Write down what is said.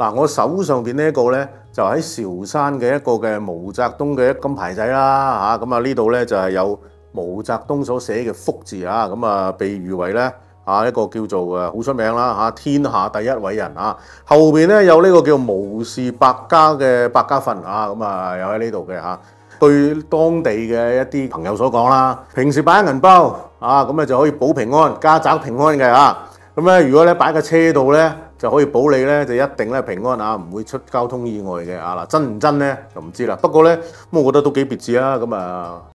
嗱，我手上邊呢一個咧，就喺韶山嘅一個嘅毛澤東嘅金牌仔啦嚇，咁啊呢度咧就係有毛澤東所寫嘅福字啊，咁啊被譽為咧啊一個叫做嘅好出名啦嚇，天下第一偉人啊，後邊咧有呢個叫無事百家嘅百家訓啊，咁啊又喺呢度嘅嚇，對當地嘅一啲朋友所講啦，平時擺銀包啊，咁啊就可以保平安，家宅平安嘅嚇，咁咧如果咧擺喺車度咧。就可以保你咧，就一定咧平安啊，唔會出交通意外嘅啊！嗱，真唔真咧就唔知啦。不過咧，咁我覺得都幾別緻啊，咁啊～